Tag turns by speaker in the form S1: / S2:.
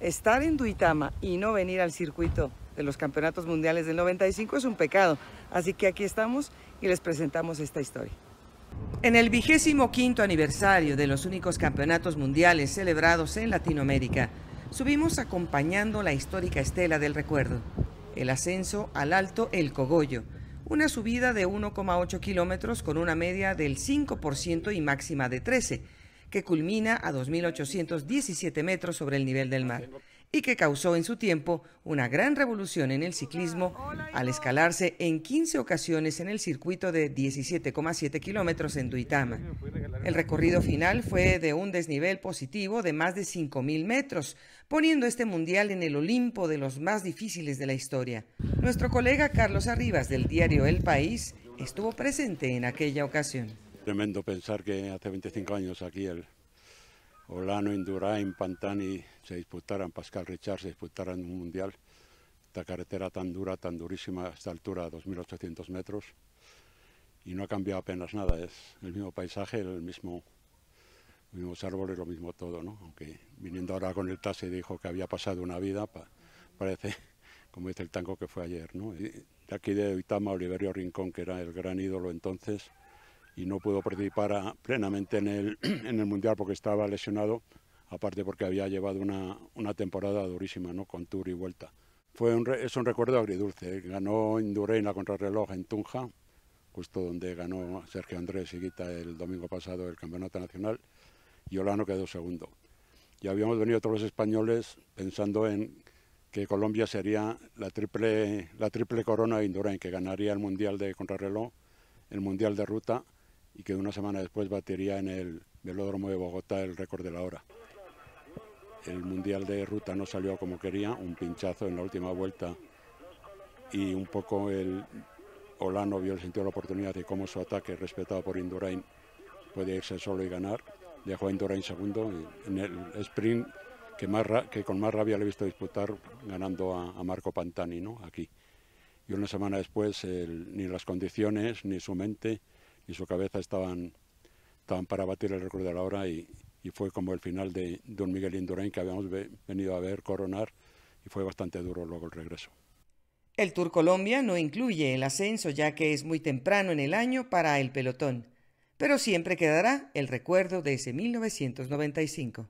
S1: estar en Duitama y no venir al circuito de los campeonatos mundiales del 95 es un pecado. Así que aquí estamos y les presentamos esta historia. En el vigésimo quinto aniversario de los únicos campeonatos mundiales celebrados en Latinoamérica, subimos acompañando la histórica estela del recuerdo, el ascenso al Alto El Cogollo, una subida de 1,8 kilómetros con una media del 5% y máxima de 13 que culmina a 2.817 metros sobre el nivel del mar y que causó en su tiempo una gran revolución en el ciclismo al escalarse en 15 ocasiones en el circuito de 17,7 kilómetros en Duitama. El recorrido final fue de un desnivel positivo de más de 5.000 metros, poniendo este mundial en el Olimpo de los más difíciles de la historia. Nuestro colega Carlos Arribas del diario El País estuvo presente en aquella ocasión.
S2: Tremendo pensar que hace 25 años aquí el Olano, Indurain, Pantani se disputaran, Pascal Richard se disputaran un mundial. Esta carretera tan dura, tan durísima, a esta altura, 2.800 metros. Y no ha cambiado apenas nada, es el mismo paisaje, el mismo, los mismos árboles, lo mismo todo, ¿no? Aunque viniendo ahora con el taxi dijo que había pasado una vida, parece, como dice el tango que fue ayer, Y de aquí de Itama, Oliverio Rincón, que era el gran ídolo entonces, y no pudo participar plenamente en el, en el Mundial porque estaba lesionado, aparte porque había llevado una, temporada durísima, ¿no? con tour y vuelta. Fue es un recuerdo agridulce, ¿eh? ganó Indurain la contrarreloj en Tunja, justo donde ganó Sergio Andrés Guita el domingo pasado el Campeonato Nacional, y Olano quedó segundo. Y habíamos venido todos los españoles pensando en que Colombia sería la triple, la triple corona de Indurain, que ganaría el Mundial de Contrarreloj, el Mundial de Ruta y que una semana después batería en el velódromo de Bogotá el récord de la hora. El Mundial de Ruta no salió como quería, un pinchazo en la última vuelta y un poco el Olano vio el sentido de la oportunidad de cómo su ataque, respetado por Indurain, puede irse solo y ganar. Dejó a Indurain segundo en el sprint que, más que con más rabia le he visto disputar ganando a, Marco Pantani ¿no? aquí. Y una semana después ni las condiciones ni su mente y su cabeza estaban, para batir el récord de la hora y, y fue como el final de don Miguel Indurain que habíamos venido a ver coronar y fue bastante duro luego el regreso.
S1: El Tour Colombia no incluye el ascenso ya que es muy temprano en el año para el pelotón, pero siempre quedará el recuerdo de ese 1995.